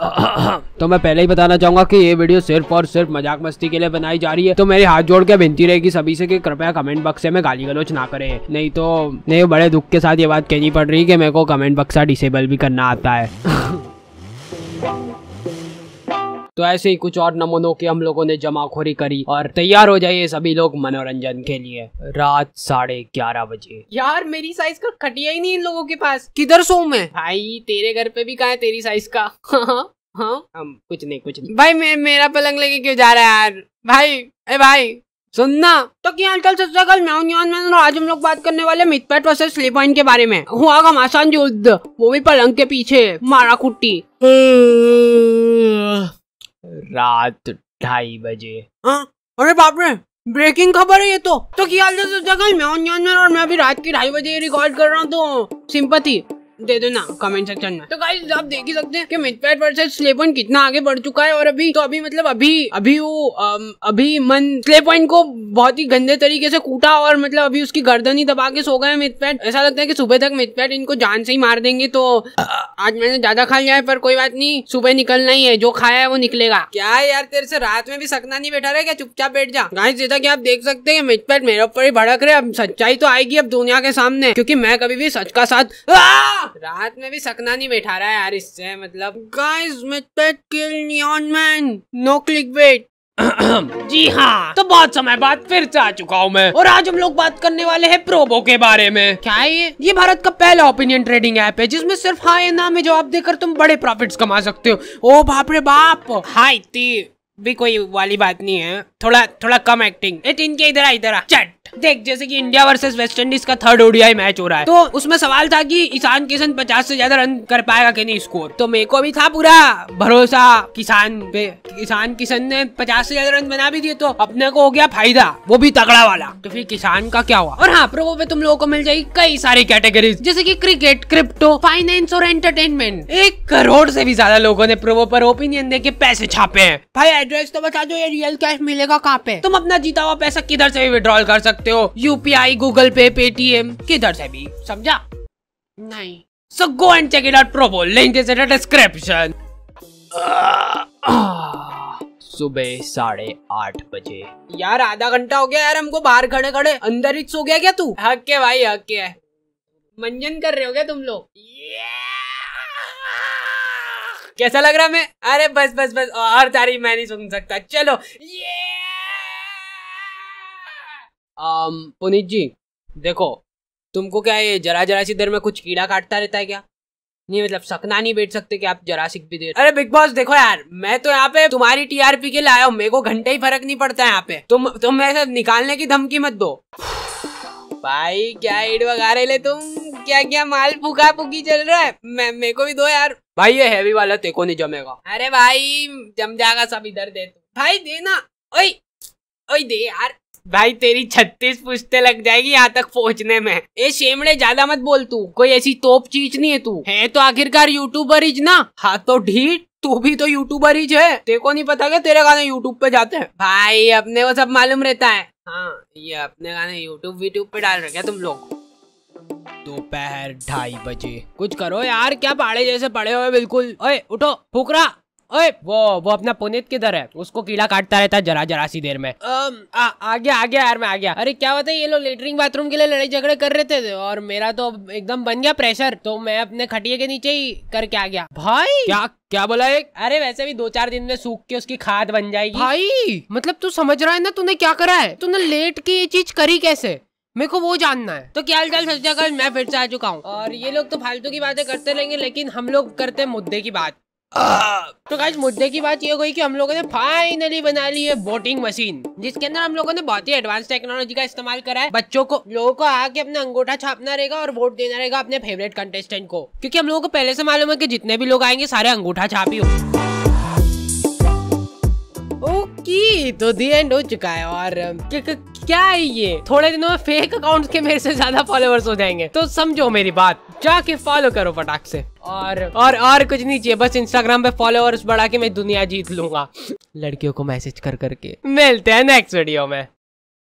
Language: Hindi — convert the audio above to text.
तो मैं पहले ही बताना चाहूंगा कि ये वीडियो सिर्फ और सिर्फ मजाक मस्ती के लिए बनाई जा रही है तो मेरे हाथ जोड़ के बिनती रहेगी सभी से कि कृपया कमेंट बक्से में गाली गलोच ना करें नहीं तो नहीं बड़े दुख के साथ ये बात कहनी पड़ रही है कि मेरे को कमेंट बक्सा डिसेबल भी करना आता है तो ऐसे ही कुछ और नमूनों की हम लोगों ने जमाखोरी करी और तैयार हो जाइए सभी लोग मनोरंजन के लिए रात साढ़े ग्यारह बजे यार मेरी साइज का खटिया ही नहीं इन लोगों के पास किधर सो मैं भाई तेरे घर पे भी कहा है तेरी साइज का हाँ, हाँ हम कुछ नहीं कुछ नहीं भाई मे, मेरा पलंग लेके क्यों जा रहा है यार भाई ए भाई सुनना तो क्या चाल सस्ता कल मैं आज हम लोग बात करने वाले मितपैट वर्सेस स्ली पॉइंट के बारे में हुआ घमासान युद्ध वो भी पलंग के पीछे मारा कुट्टी हम्म। रात ढाई बजे हाँ अरे बाप रे ब्रेकिंग खबर है ये तो तो क्या जगह मैं और मैं भी रात की ढाई बजे रिकॉर्ड कर रहा हूँ तो सिंपति दे दो ना कमेंट सेक्शन में तो गाइस आप देख ही सकते हैं कि मिथपैट वर्सेस स्ले पॉइंट कितना आगे बढ़ चुका है और अभी तो अभी मतलब अभी अभी वो अभी मन स्ले पॉइंट को बहुत ही गंदे तरीके से कूटा और मतलब अभी उसकी गर्दन ही दबा के सो गए मिथपैट ऐसा लगता है कि सुबह तक मिथपैट इनको जान से ही मार देंगे तो आज मैंने ज्यादा खा लिया है पर कोई बात नहीं सुबह निकलना ही है जो खाया है वो निकलेगा क्या यार तेरे से रात में भी सकना नहीं बैठा रहा क्या चुपचाप बैठ जा गाइस जैसा की आप देख सकते हैं मिथपैट मेरे ऊपर ही भड़क रहे अब सच्चाई तो आएगी अब दुनिया के सामने क्योंकि मैं कभी भी सच का साथ रात में भी सकना नहीं बैठा रहा है यार इससे मतलब गाइस मैं मैन नो क्लिक वेट जी हाँ तो बहुत समय बाद फिर से आ चुका हूँ मैं और आज हम लोग बात करने वाले हैं प्रोबो के बारे में क्या है ये ये भारत का पहला ओपिनियन ट्रेडिंग ऐप है जिसमें सिर्फ हाँ नाम ना में जवाब देकर तुम बड़े प्रॉफिट्स कमा सकते हो ओ बाप रे बाप हाई ती भी कोई वाली बात नहीं है थोड़ा थोड़ा कम एक्टिंग इनके इधर आ इधर आ चट देख जैसे कि इंडिया वर्सेस वेस्ट इंडीज का थर्ड ओडीआई मैच हो रहा है तो उसमें सवाल था कि ईशान किशन पचास से ज्यादा रन कर पाएगा कि नहीं स्कोर तो मेरे को भी था पूरा भरोसा किसान पे किसान किशन ने पचास से ज्यादा रन बना भी दिए तो अपने को हो गया फायदा वो भी तगड़ा वाला तो फिर किसान का क्या हुआ और हाँ प्रोवो पे तुम लोगों को मिल जाएगी कई सारी कैटेगरीज जैसे की क्रिकेट क्रिप्टो फाइनेंस और एंटरटेनमेंट एक करोड़ से भी ज्यादा लोगों ने प्रोवो पर ओपिनियन दे के पैसे छापे हैं भाई एड्रेस तो बता दो ये रियल कैश मिलेगा कहाँ पे तुम अपना जीता हुआ पैसा किधर से भी विड्रॉल कर सकते सकते हो यूपीआई गूगल पे पेटीएम किधर से भी समझा नहीं so go and check it out Probo link is in description सुबह साढ़े आठ बजे यार आधा घंटा हो गया यार हमको बाहर खड़े खड़े अंदर ही सो गया क्या तू हक के भाई हक के है मंजन कर रहे हो क्या तुम लोग कैसा लग रहा मैं अरे बस बस बस और तारीफ मैं नहीं सुन सकता चलो ये पुनीत जी देखो तुमको क्या ये जरा जरा सी देर में कुछ कीड़ा काटता रहता है क्या नहीं मतलब सकना नहीं बैठ सकते कि आप सिख भी दे अरे बिग बॉस देखो यार मैं तो यहाँ पे तुम्हारी टीआरपी के लिए आया हूँ मेरे को घंटे ही फर्क नहीं पड़ता है यहाँ पे तुम तुम ऐसे निकालने की धमकी मत दो भाई क्या ईड वगा रहे तुम क्या क्या माल फूका फूकी चल रहा है मैं मेरे को भी दो यार भाई ये हैवी वाला तेको नहीं जमेगा अरे भाई जम जाएगा सब इधर दे तू भाई देना ओई ओई दे यार भाई तेरी छत्तीस पुश्ते लग जाएगी यहाँ तक पहुँचने में ए शेमड़े ज्यादा मत बोल तू कोई ऐसी तोप चीज नहीं है तू है तो आखिरकार यूट्यूबर ही ना हाथों तो ढीठ तू भी तो यूट्यूबर ही है तेरे को नहीं पता क्या तेरे गाने यूट्यूब पे जाते हैं भाई अपने को सब मालूम रहता है हाँ ये अपने गाने यूट्यूब वीट्यूब पे डाल रखे तुम लोग दोपहर ढाई बजे कुछ करो यार क्या पाड़े जैसे पड़े हुए बिल्कुल ओए उठो फुकरा ओए वो वो अपना पुनित किधर है उसको कीड़ा काटता रहता है जरा जरा सी देर में आ, आ, आ गया आ गया यार मैं आ गया अरे क्या होता है ये लोग लेटरिंग बाथरूम के लिए लड़ाई झगड़े कर रहे थे और मेरा तो एकदम बन गया प्रेशर तो मैं अपने खटिए के नीचे ही करके आ गया भाई क्या क्या बोला एक अरे वैसे भी दो चार दिन में सूख के उसकी खाद बन जाएगी भाई मतलब तू समझ रहा है ना तूने क्या करा है तूने लेट के ये चीज करी कैसे मेरे को वो जानना है तो क्या हाल सत्याकाल मैं फिर से आ चुका हूँ और ये लोग तो फालतू की बातें करते रहेंगे लेकिन हम लोग करते हैं मुद्दे की बात तो गाइस मुद्दे की बात ये हो गई कि हम लोगों ने फाइनली बना ली है बोटिंग मशीन जिसके अंदर हम लोगों ने बहुत ही एडवांस टेक्नोलॉजी का इस्तेमाल करा है बच्चों को लोगों को आके अपना अंगूठा छापना रहेगा और वोट देना रहेगा अपने फेवरेट कंटेस्टेंट को क्योंकि हम लोगों को पहले से मालूम है कि जितने भी लोग आएंगे सारे अंगूठा छापी हो तो दी एंड हो चुका है और क्या है ये थोड़े दिनों में फेक अकाउंट्स के मेरे से ज्यादा फॉलोअर्स हो जाएंगे तो समझो मेरी बात जाके फॉलो करो फटाक से और और और कुछ नहीं चाहिए बस इंस्टाग्राम पे फॉलोअर्स बढ़ा के मैं दुनिया जीत लूंगा लड़कियों को मैसेज कर करके मिलते हैं नेक्स्ट वीडियो में